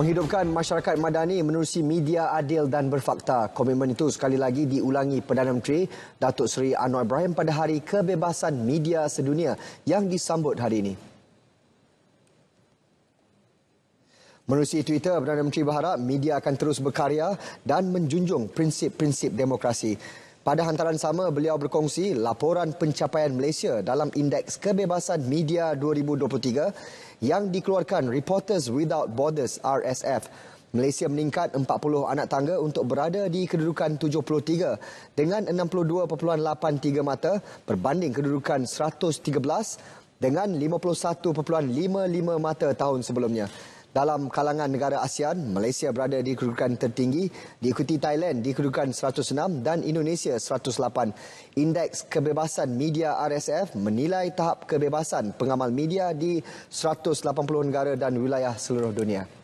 Menghidupkan masyarakat madani menerusi media adil dan berfakta. Komitmen itu sekali lagi diulangi Perdana Menteri Datuk Seri Anwar Ibrahim pada hari kebebasan media sedunia yang disambut hari ini. Menerusi Twitter, Perdana Menteri berharap media akan terus berkarya dan menjunjung prinsip-prinsip demokrasi. Pada hantaran sama, beliau berkongsi laporan pencapaian Malaysia dalam Indeks Kebebasan Media 2023 yang dikeluarkan Reporters Without Borders RSF. Malaysia meningkat 40 anak tangga untuk berada di kedudukan 73 dengan 62.83 mata berbanding kedudukan 113 dengan 51.55 mata tahun sebelumnya. Dalam kalangan negara ASEAN, Malaysia berada di kedudukan tertinggi, diikuti Thailand di kedudukan 106 dan Indonesia 108. Indeks kebebasan media RSF menilai tahap kebebasan pengamal media di 180 negara dan wilayah seluruh dunia.